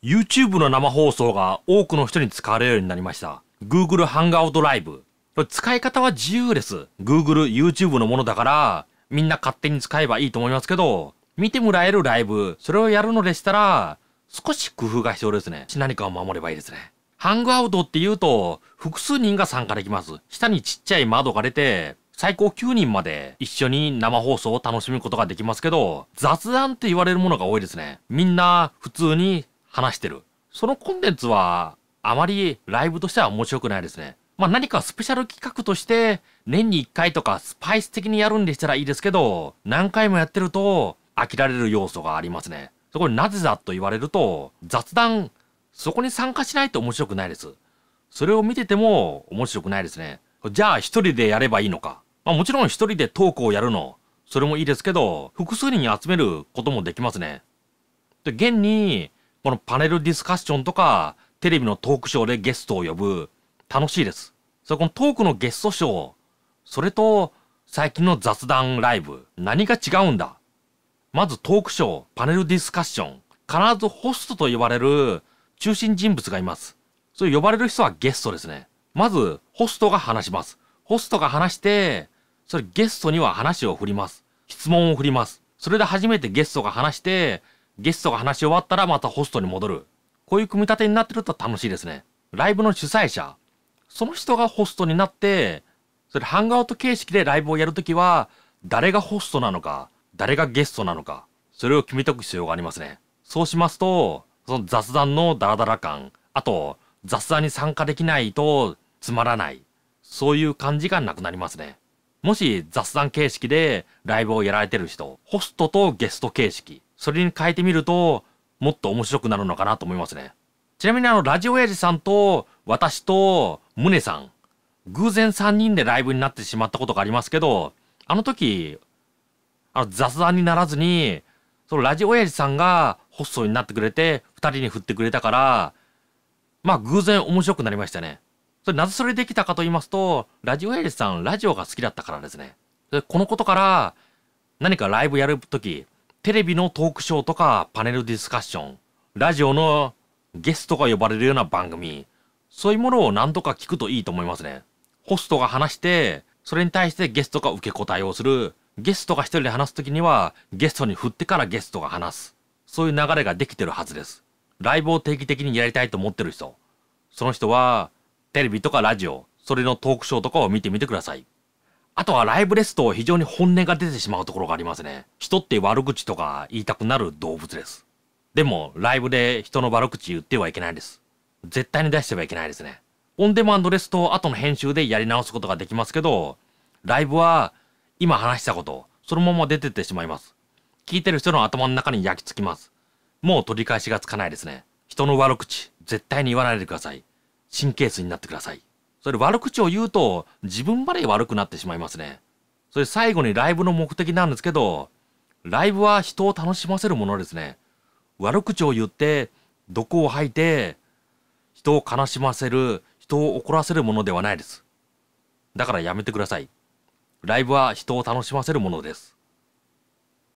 YouTube の生放送が多くの人に使われるようになりました。Google Hangout Live。使い方は自由です。Google、YouTube のものだから、みんな勝手に使えばいいと思いますけど、見てもらえるライブ、それをやるのでしたら、少し工夫が必要ですね。何かを守ればいいですね。ハングアウトって言うと、複数人が参加できます。下にちっちゃい窓が出て、最高9人まで一緒に生放送を楽しむことができますけど、雑談って言われるものが多いですね。みんな普通に話してる。そのコンテンツは、あまりライブとしては面白くないですね。まあ何かスペシャル企画として、年に1回とかスパイス的にやるんでしたらいいですけど、何回もやってると飽きられる要素がありますね。そこになぜだと言われると、雑談、そこに参加しないと面白くないです。それを見てても面白くないですね。じゃあ一人でやればいいのか。まあもちろん一人でトークをやるの、それもいいですけど、複数人に集めることもできますね。で、現にこのパネルディスカッションとか、テレビのトークショーでゲストを呼ぶ、楽しいです。それこのトークのゲストショー、それと最近の雑談ライブ、何が違うんだまずトークショー、パネルディスカッション、必ずホストと呼ばれる中心人物がいます。それ呼ばれる人はゲストですね。まず、ホストが話します。ホストが話して、それゲストには話を振ります。質問を振ります。それで初めてゲストが話して、ゲストが話し終わったらまたホストに戻る。こういう組み立てになってると楽しいですね。ライブの主催者。その人がホストになって、それハンガーアウト形式でライブをやるときは、誰がホストなのか、誰がゲストなのか、それを決めとく必要がありますね。そうしますと、その雑談のダラダラ感、あと雑談に参加できないとつまらない、そういう感じがなくなりますね。もし雑談形式でライブをやられてる人、ホストとゲスト形式、それに変えてみると、もっと面白くなるのかなと思いますね。ちなみにあの、ラジオ親父さんと、私と、ムネさん、偶然3人でライブになってしまったことがありますけど、あの時、あの、雑談にならずに、そのラジオ親父さんがホストになってくれて、2人に振ってくれたから、まあ偶然面白くなりましたね。それなぜそれできたかと言いますと、ラジオ親父さん、ラジオが好きだったからですね。でこのことから、何かライブやるとき、テレビのトークショーとかパネルディスカッション、ラジオのゲストが呼ばれるような番組、そういうものを何度か聞くといいと思いますね。ホストが話して、それに対してゲストが受け答えをする。ゲストが一人で話すときには、ゲストに振ってからゲストが話す。そういう流れができてるはずです。ライブを定期的にやりたいと思ってる人。その人は、テレビとかラジオ、それのトークショーとかを見てみてください。あとはライブですと非常に本音が出てしまうところがありますね。人って悪口とか言いたくなる動物です。でも、ライブで人の悪口言ってはいけないです。絶対に出してはいけないですね。オンデマンドですと後の編集でやり直すことができますけど、ライブは今話したこと、そのまま出てってしまいます。聞いてる人の頭の中に焼き付きます。もう取り返しがつかないですね。人の悪口、絶対に言わないでください。神経質になってください。それ悪口を言うと自分まで悪くなってしまいますね。それ最後にライブの目的なんですけど、ライブは人を楽しませるものですね。悪口を言って、毒を吐いて、人を悲しませる、人を怒らせるものではないです。だからやめてください。ライブは人を楽しませるものです。